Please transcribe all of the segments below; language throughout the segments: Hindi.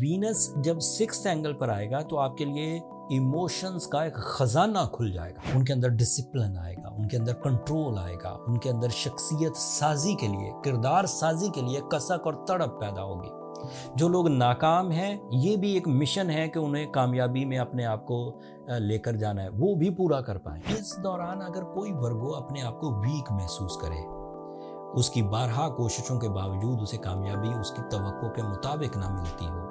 वीनस जब सिक्स एंगल पर आएगा तो आपके लिए इमोशंस का एक ख़जाना खुल जाएगा उनके अंदर डिसिप्लिन आएगा उनके अंदर कंट्रोल आएगा उनके अंदर शख्सियत साजी के लिए किरदार साजी के लिए कसक और तड़प पैदा होगी जो लोग नाकाम हैं ये भी एक मिशन है कि उन्हें कामयाबी में अपने आप को लेकर जाना है वो भी पूरा कर पाए इस दौरान अगर कोई वर्गो अपने आप को वीक महसूस करे उसकी बारहा कोशिशों के बावजूद उसे कामयाबी उसकी तो के मुताबिक ना मिलती हो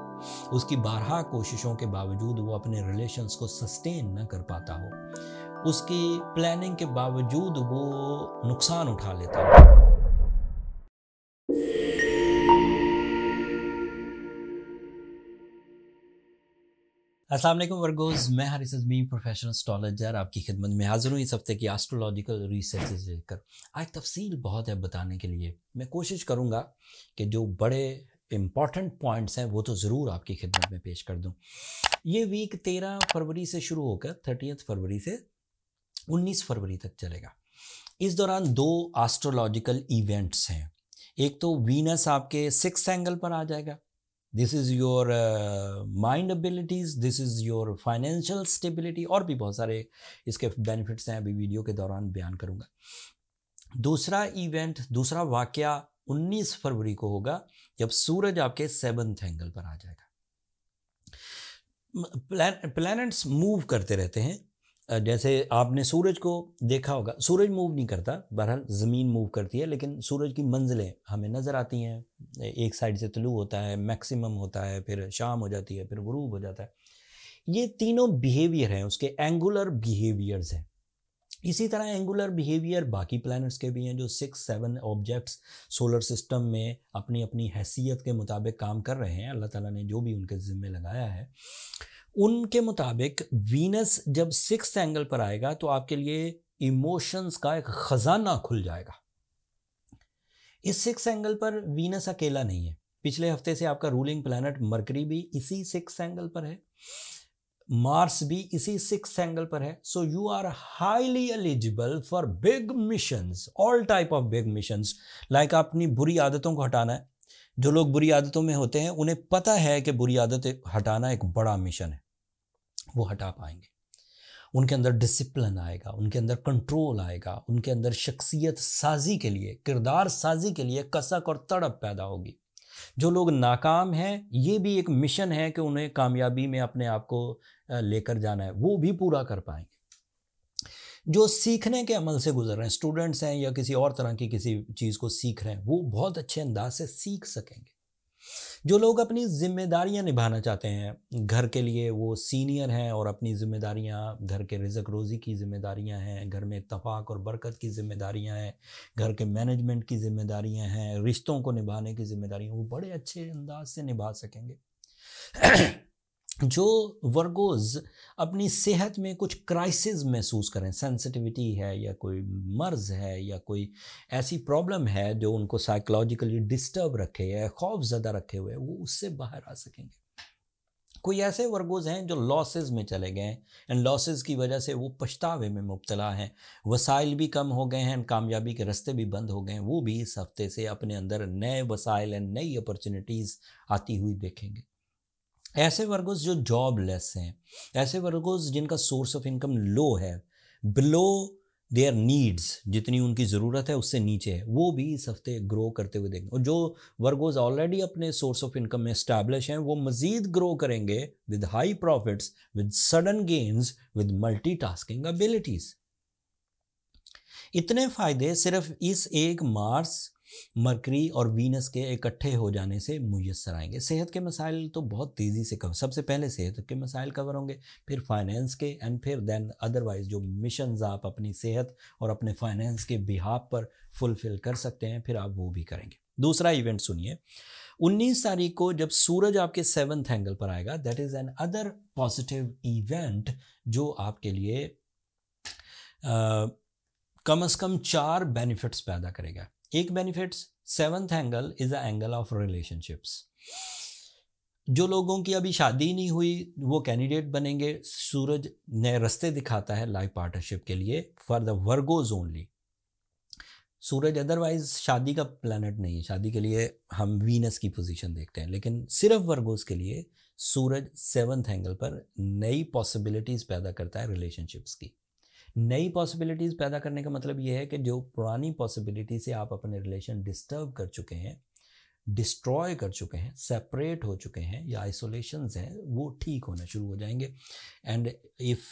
उसकी बारह कोशिशों के बावजूद वो अपने रिलेशंस को सस्टेन न कर पाता हो उसकी प्लानिंग के बावजूद वो नुकसान उठा लेता हो असलम वर्गोज मैं हारिस अजमी प्रोफेशनल स्टॉलजर आपकी खिदमत में हाजिर हूँ इस हफ्ते की एस्ट्रोलॉजिकल रिसर्च लेकर आज तफसील बहुत है बताने के लिए मैं कोशिश करूँगा कि जो बड़े इम्पॉर्टेंट पॉइंट्स हैं वो तो ज़रूर आपकी खिदमत में पेश कर दूँ ये वीक तेरह फरवरी से शुरू होकर थर्टीथ फरवरी से उन्नीस फरवरी तक चलेगा इस दौरान दो एस्ट्रोलॉजिकल इवेंट्स हैं एक तो वीनस आपके सिक्स एंगल पर आ जाएगा this is your mind abilities this is your financial stability और भी बहुत सारे इसके बेनिफिट्स हैं अभी वीडियो के दौरान बयान करूँगा दूसरा इवेंट दूसरा वाक्य 19 फरवरी को होगा जब सूरज आपके सेवंथ एंगल पर आ जाएगा प्लान प्लैनेट्स मूव करते रहते हैं जैसे आपने सूरज को देखा होगा सूरज मूव नहीं करता बहरहाल ज़मीन मूव करती है लेकिन सूरज की मंजिलें हमें नज़र आती हैं एक साइड से तलू होता है मैक्सिमम होता है फिर शाम हो जाती है फिर गुरूब हो जाता है ये तीनों बिहेवियर हैं उसके एंगुलर बिहेवियर्स हैं इसी तरह एंगुलर बिहेवियर बाकी प्लैनेट्स के भी हैं जो six seven objects solar system में अपनी अपनी हैसियत के मुताबिक काम कर रहे हैं अल्लाह ताला ने जो भी उनके ज़िम्मे लगाया है उनके मुताबिक वीनस जब सिक्स एंगल पर आएगा तो आपके लिए इमोशंस का एक ख़जाना खुल जाएगा इस सिक्स एंगल पर वीनस अकेला नहीं है पिछले हफ्ते से आपका रूलिंग प्लानट मरकरी भी इसी सिक्स एंगल पर है मार्स भी इसी सिक्स एंगल पर है so you are highly eligible for big missions all type of big missions like अपनी बुरी आदतों को हटाना है जो लोग बुरी आदतों में होते हैं उन्हें पता है कि बुरी आदतें हटाना एक बड़ा मिशन है वो हटा पाएंगे उनके अंदर डिसिप्लिन आएगा उनके अंदर कंट्रोल आएगा उनके अंदर शख्सियत साजी के लिए किरदार साजी के लिए कसक और तड़प पैदा होगी जो लोग नाकाम हैं ये भी एक मिशन है कि उन्हें कामयाबी में अपने आप को लेकर जाना है वो भी पूरा कर पाएंगे जो सीखने के अमल से गुजर रहे हैं स्टूडेंट्स हैं या किसी और तरह की किसी चीज़ को सीख रहे हैं वो बहुत अच्छे अंदाज से सीख सकेंगे जो लोग अपनी जिम्मेदारियां निभाना चाहते हैं घर के लिए वो सीनियर हैं और अपनी जिम्मेदारियां घर के रिजक रोज़ी की जिम्मेदारियां हैं घर में इतफाक़ और बरकत की जिम्मेदारियां हैं घर के मैनेजमेंट की जिम्मेदारियां हैं रिश्तों को निभाने की जिम्मेदारियां वो बड़े अच्छे अंदाज से निभा सकेंगे जो वर्गोज अपनी सेहत में कुछ क्राइसिस महसूस करें सेंसिटिविटी है या कोई मर्ज़ है या कोई ऐसी प्रॉब्लम है जो उनको साइकोलॉजिकली डिस्टर्ब रखे या खौफ ज़्यादा रखे हुए वो उससे बाहर आ सकेंगे कोई ऐसे वर्गोज हैं जो लॉसेस में चले गए हैं एंड लॉसेस की वजह से वो पछतावे में मुबतला हैं वसाइल भी कम हो गए हैं एंड कामयाबी के रास्ते भी बंद हो गए हैं वो भी इस हफ्ते से अपने अंदर नए वसाइल एंड नई अपॉर्चुनिटीज़ आती हुई देखेंगे ऐसे वर्गोज जो जॉबलेस हैं ऐसे वर्गोज जिनका सोर्स ऑफ इनकम लो है बिलो देयर नीड्स जितनी उनकी ज़रूरत है उससे नीचे है वो भी इस हफ्ते ग्रो करते हुए देखेंगे और जो वर्गोज ऑलरेडी अपने सोर्स ऑफ इनकम में इस्टेब्लिश हैं वो मज़ीद ग्रो करेंगे with high profits with sudden gains with multi tasking abilities इतने फ़ायदे सिर्फ इस एक मार्च मरकरी और वीनस के इकट्ठे हो जाने से मुयसर आएंगे सेहत के मसाइल तो बहुत तेज़ी से कवर सबसे पहले सेहत के मसाइल कवर होंगे फिर फाइनेंस के एंड फिर दैन अदरवाइज जो मिशन आप अपनी सेहत और अपने फाइनेंस के बिहाब पर फुलफ़िल कर सकते हैं फिर आप वो भी करेंगे दूसरा इवेंट सुनिए 19 तारीख को जब सूरज आपके सेवन्थ एंगल पर आएगा that is another positive event जो आपके लिए आ, कम से कम चार बेनिफिट्स पैदा करेगा एक benefits seventh angle is the angle of relationships जो लोगों की अभी शादी नहीं हुई वो कैंडिडेट बनेंगे सूरज नए रस्ते दिखाता है लाइफ पार्टनरशिप के लिए फॉर द वर्गोज ओनली सूरज अदरवाइज शादी का प्लानट नहीं है शादी के लिए हम वीनस की पोजीशन देखते हैं लेकिन सिर्फ वर्गोज के लिए सूरज सेवंथ एंगल पर नई पॉसिबिलिटीज़ पैदा करता है रिलेशनशिप्स की नई पॉसिबिलिटीज़ पैदा करने का मतलब ये है कि जो पुरानी पॉसिबिलिटी से आप अपने रिलेशन डिस्टर्ब कर चुके हैं डिस्ट्रॉय कर चुके हैं सेपरेट हो चुके हैं या आइसोलेशन हैं वो ठीक होना शुरू हो जाएंगे and if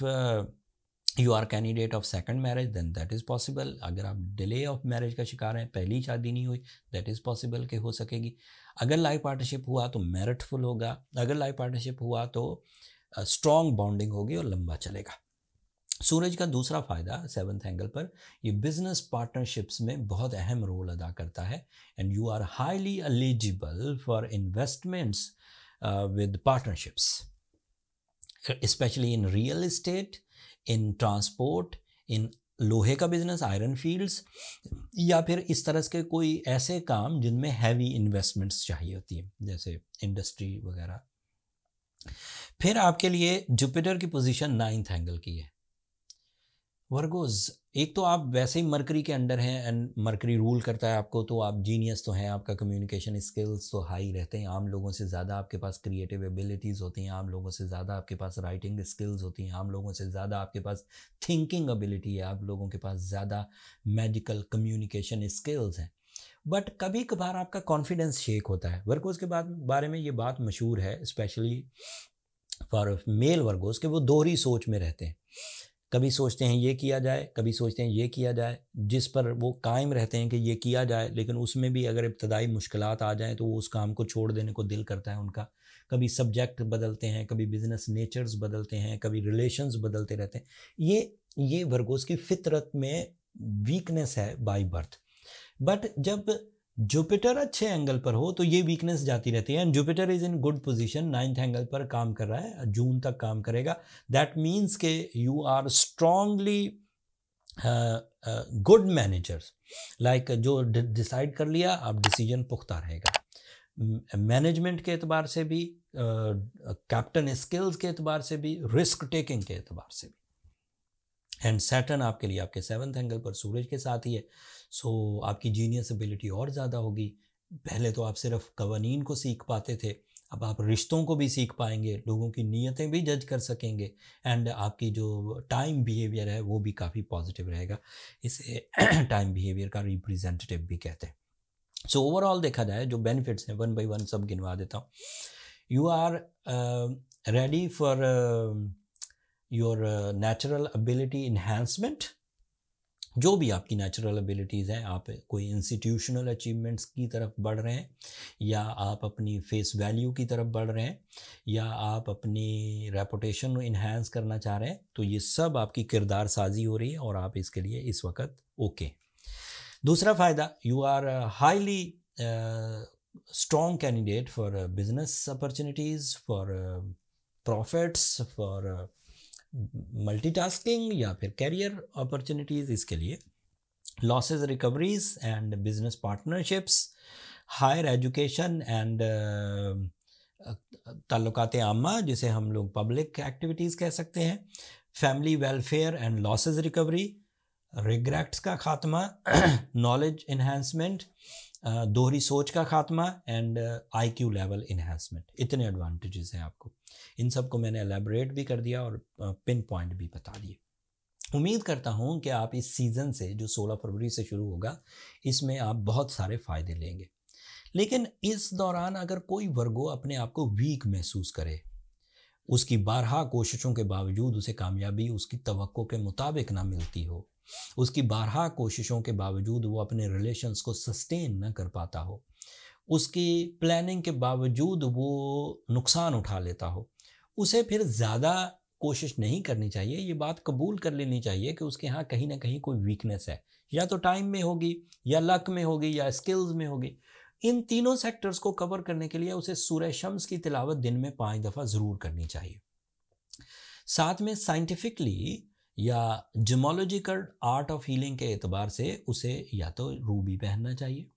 you are candidate of second marriage then that is possible अगर आप डिले ऑफ मैरिज का शिकार हैं पहली शादी नहीं हुई दैट इज़ पॉसिबल कि हो सकेगी अगर लाइफ पार्टनरशिप हुआ तो मेरिटफुल होगा अगर लाइफ पार्टनरशिप हुआ तो स्ट्रॉन्ग uh, बॉन्डिंग होगी और लंबा चलेगा सूरज का दूसरा फ़ायदा सेवन्थ एंगल पर ये बिजनेस पार्टनरशिप्स में बहुत अहम रोल अदा करता है and you are highly eligible for investments with partnerships specially in real estate in transport in लोहे का बिजनेस आयरन फील्ड्स या फिर इस तरह के कोई ऐसे काम जिनमें हैवी इन्वेस्टमेंट्स चाहिए होती हैं जैसे इंडस्ट्री वगैरह फिर आपके लिए जुपिटर की पोजीशन नाइन्थ एंगल की है वर्गोज एक तो आप वैसे ही मरकरी के अंडर हैं एंड मरकरी रूल करता है आपको तो आप जीनियस तो हैं आपका कम्युनिकेशन स्किल्स तो हाई रहते हैं आम लोगों से ज़्यादा आपके पास क्रिएटिव एबिलिटीज़ होती हैं आम लोगों से ज़्यादा आपके पास राइटिंग स्किल्स होती हैं आम लोगों से ज़्यादा आपके पास थिंकिंग एबिलिटी है आप लोगों के पास ज़्यादा मेडिकल कम्युनिकेशन स्किल्स हैं बट कभी कभार आपका कॉन्फिडेंस शेक होता है वर्कोज के बाद बारे में ये बात मशहूर है स्पेशली फॉर मेल वर्गोज़ के वो दोहरी सोच में रहते हैं कभी सोचते हैं ये किया जाए कभी सोचते हैं ये किया जाए जिस पर वो कायम रहते हैं कि ये किया जाए लेकिन उसमें भी अगर इब्तदाई मुश्किल आ जाएँ तो वो उस काम को छोड़ देने को दिल करता है उनका कभी सब्जेक्ट बदलते हैं कभी बिजनेस नेचर्स बदलते हैं कभी रिलेशंस बदलते रहते हैं ये ये वर्गोज़ की फितरत में वीकनेस है बाई बर्थ बट जब जुपिटर अच्छे एंगल पर हो तो ये वीकनेस जाती रहती है and Jupiter is in good position ninth angle पर काम कर रहा है जून तक काम करेगा दैट मीन्स के you are strongly good managers like जो डिसाइड कर लिया आप डिसीजन पुख्ता रहेगा मैनेजमेंट के एतबार से भी कैप्टन uh, स्किल्स के एतबार से भी रिस्क टेकिंग के एतबार से भी एंड सैटर्न आपके लिए आपके सेवन्थ एंगल पर सूरज के साथ ही है सो so, आपकी जीनियस एबिलिटी और ज़्यादा होगी पहले तो आप सिर्फ कवानीन को सीख पाते थे अब आप रिश्तों को भी सीख पाएंगे लोगों की नीयतें भी जज कर सकेंगे एंड आपकी जो टाइम बिहेवियर है वो भी काफ़ी पॉजिटिव रहेगा इसे टाइम बिहेवियर का रिप्रेजेंटेटिव भी कहते हैं सो ओवरऑल देखा जाए जो बेनिफिट्स हैं वन बाई वन सब गिनवा देता हूँ you are ready for your natural ability enhancement जो भी आपकी नेचुरल एबिलिटीज़ हैं आप कोई इंस्टीट्यूशनल अचीवमेंट्स की तरफ बढ़ रहे हैं या आप अपनी फेस वैल्यू की तरफ बढ़ रहे हैं या आप अपनी रेपुटेशन इन्हेंस करना चाह रहे हैं तो ये सब आपकी किरदार साजी हो रही है और आप इसके लिए इस वक्त ओके दूसरा फ़ायदा you are highly strong candidate for business opportunities for profits for multitasking या फिर कैरियर अपॉर्चुनिटीज़ इसके लिए losses recoveries and business partnerships higher education and ताल्लुकात आमा जिसे हम लोग पब्लिक एक्टिविटीज़ कह सकते हैं family welfare and losses recovery regrets का खात्मा नॉलेज इन्हेंसमेंट दोहरी सोच का खात्मा and I Q level enhancement इतने एडवांटेजेस हैं आपको इन सब को मैंने एलेबरेट भी कर दिया और पिन पॉइंट भी बता दिए उम्मीद करता हूँ कि आप इस सीज़न से जो 16 फरवरी से शुरू होगा इसमें आप बहुत सारे फ़ायदे लेंगे लेकिन इस दौरान अगर कोई वर्गो अपने आप को वीक महसूस करे उसकी बारहा कोशिशों के बावजूद उसे कामयाबी उसकी तो के मुताबिक ना मिलती हो उसकी बारह कोशिशों के बावजूद वो अपने रिलेशन्स को सस्टेन न कर पाता हो उसकी प्लानिंग के बावजूद वो नुकसान उठा लेता हो उसे फिर ज़्यादा कोशिश नहीं करनी चाहिए ये बात कबूल कर लेनी चाहिए कि उसके यहाँ कहीं ना कहीं कोई वीकनेस है या तो टाइम में होगी या लक में होगी या स्किल्स में होगी इन तीनों सेक्टर्स को कवर करने के लिए उसे सूर्य शम्स की तिलावत दिन में पाँच दफ़ा ज़रूर करनी चाहिए साथ में साइंटिफिकली या जमोलॉजिकल आर्ट ऑफ हीलिंग के एतबार से उसे या तो रूबी पहनना चाहिए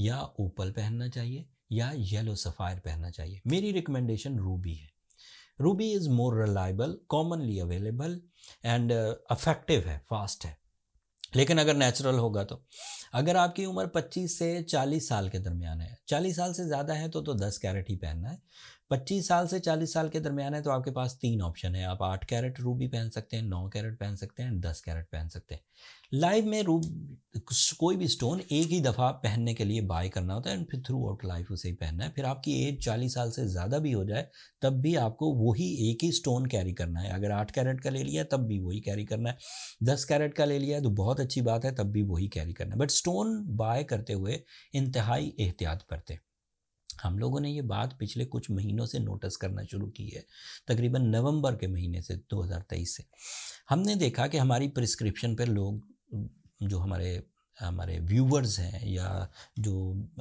या ओपल पहनना चाहिए या येलो सफ़ायर पहनना चाहिए मेरी रिकमेंडेशन रूबी है ruby is more reliable commonly available and effective है फास्ट है लेकिन अगर नेचुरल होगा तो अगर आपकी उम्र 25 से 40 साल के दरमियान है 40 साल से ज़्यादा है तो तो 10 कैरेट ही पहनना है 25 साल से 40 साल के दरमियान है तो आपके पास तीन ऑप्शन है आप 8 कैरेट रूबी पहन सकते हैं 9 कैरेट पहन सकते हैं 10 कैरेट पहन सकते हैं लाइफ में रूप कोई भी स्टोन एक ही दफ़ा पहनने के लिए बाय करना होता है एंड फिर थ्रू आउट लाइफ उसे ही पहनना है फिर आपकी एज चालीस साल से ज़्यादा भी हो जाए तब भी आपको वही एक ही स्टोन कैरी करना है अगर आठ कैरेट का ले लिया तब भी वही कैरी करना है दस कैरेट का ले लिया तो बहुत अच्छी बात है तब भी वही कैरी करना है बट स्टोन बाय करते हुए इंतहाई एहतियात बरतें हम लोगों ने ये बात पिछले कुछ महीनों से नोटिस करना शुरू की है तकरीबन नवंबर के महीने से 2023 से हमने देखा कि हमारी प्रिस्क्रिप्शन पर लोग जो हमारे हमारे व्यूवर्स हैं या जो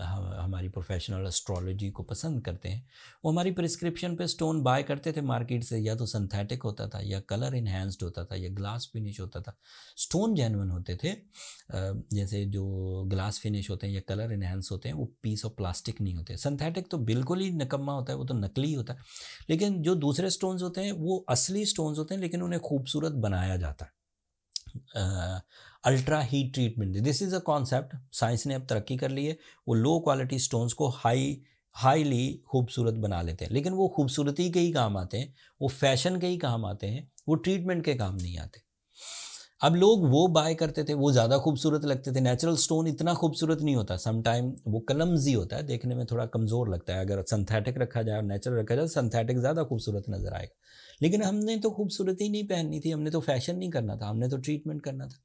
हमारी प्रोफेशनल एस्ट्रोलॉजी को पसंद करते हैं वो हमारी प्रिस्क्रिप्शन पे स्टोन बाय करते थे मार्केट से या तो सिंथेटिक होता था या कलर इन्हेंस्ड होता था या ग्लास फिनिश होता था स्टोन जेनवन होते थे जैसे जो ग्लास फिनिश होते हैं या कलर इन्हेंस होते हैं वो पीस ऑफ प्लास्टिक नहीं होते सिंथेटिक तो बिल्कुल ही निकम्मा होता है वो तो नकली होता है लेकिन जो दूसरे स्टोन्स होते हैं वो असली स्टोन्स होते हैं लेकिन उन्हें खूबसूरत बनाया जाता है ultra heat treatment this is a concept science ने अब तरक्की कर ली है वो लो क्वालिटी स्टोन्स को हाई हाईली खूबसूरत बना लेते हैं लेकिन वो खूबसूरती के ही काम आते हैं वो फैशन के ही काम आते हैं वो ट्रीटमेंट के काम नहीं आते अब लोग वो बाय करते थे वो ज़्यादा खूबसूरत लगते थे नेचुरल स्टोन इतना खूबसूरत नहीं होता समटाइम वो कलमजी होता है देखने में थोड़ा कमज़ोर लगता है अगर सिंथेटिक रखा जाए और नेचुरल रखा जाए सिंथेटिक ज़्यादा खूबसूरत नज़र आएगा लेकिन हमने तो खूबसूरती नहीं पहननी थी हमने तो फैशन नहीं करना था हमने तो ट्रीटमेंट करना था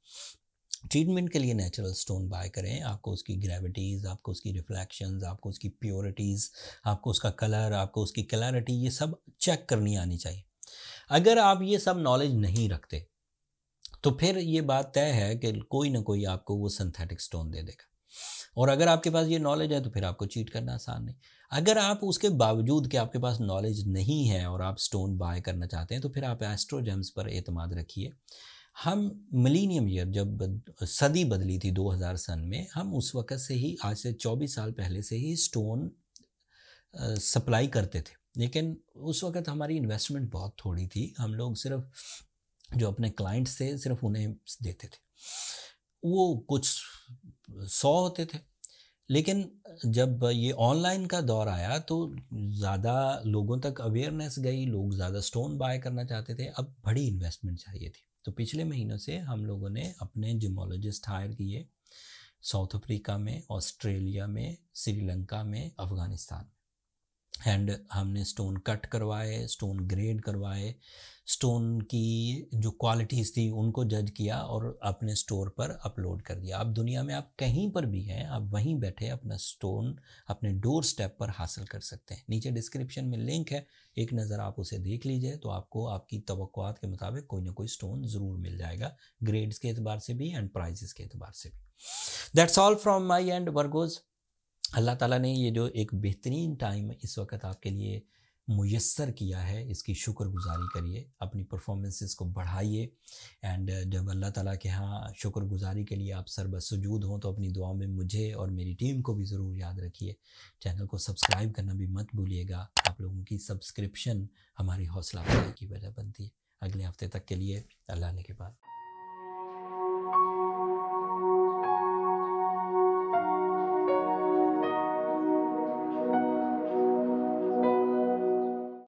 ट्रीटमेंट के लिए नेचुरल स्टोन बाय करें आपको उसकी ग्रेविटीज़ आपको उसकी रिफ्लेक्शंस आपको उसकी प्योरिटीज़ आपको उसका कलर आपको उसकी क्लैरिटी ये सब चेक करनी आनी चाहिए अगर आप ये सब नॉलेज नहीं रखते तो फिर ये बात तय है कि कोई ना कोई आपको वो सिंथेटिक स्टोन दे देगा और अगर आपके पास ये नॉलेज है तो फिर आपको चीट करना आसान नहीं अगर आप उसके बावजूद कि आपके पास नॉलेज नहीं है और आप स्टोन बाय करना चाहते हैं तो फिर आप एस्ट्रोजेम्स पर अतमाद रखिए हम मिलीनियम ईयर जब सदी बदली थी 2000 सन में हम उस वक़्त से ही आज से 24 साल पहले से ही स्टोन सप्लाई करते थे लेकिन उस वक़्त हमारी इन्वेस्टमेंट बहुत थोड़ी थी हम लोग सिर्फ जो अपने क्लाइंट्स थे सिर्फ उन्हें देते थे वो कुछ सौ होते थे लेकिन जब ये ऑनलाइन का दौर आया तो ज़्यादा लोगों तक अवेयरनेस गई लोग ज़्यादा स्टोन बाय करना चाहते थे अब बड़ी इन्वेस्टमेंट चाहिए थी तो पिछले महीनों से हम लोगों ने अपने जिमोलॉजिस्ट हायर किए साउथ अफ्रीका में ऑस्ट्रेलिया में श्रीलंका में अफगानिस्तान में एंड हमने स्टोन कट करवाए स्टोन ग्रेड करवाए स्टोन की जो क्वालिटीज़ थी उनको जज किया और अपने स्टोर पर अपलोड कर दिया अब दुनिया में आप कहीं पर भी हैं आप वहीं बैठे अपना स्टोन अपने डोर स्टेप पर हासिल कर सकते हैं नीचे डिस्क्रिप्शन में लिंक है एक नज़र आप उसे देख लीजिए तो आपको आपकी तवक़ात के मुताबिक कोई ना कोई स्टोन ज़रूर मिल जाएगा ग्रेड्स के अतबार से भी एंड प्राइजेस के अतबार से भी that's all from my and Virgos Allah ताला ने ये जो एक बेहतरीन टाइम इस वक्त आपके लिए मैसर किया है इसकी शुक्रगुजारी करिए अपनी परफॉर्मेंसेस को बढ़ाइए एंड जब अल्लाह ताला के यहाँ शुक्रगुजारी के लिए आप बसूद हों तो अपनी दुआ में मुझे और मेरी टीम को भी ज़रूर याद रखिए चैनल को सब्सक्राइब करना भी मत भूलिएगा आप लोगों की सब्सक्रिप्शन हमारी हौसला अफजाई की वजह बनती है अगले हफ्ते तक के लिए अल्लाह के बाद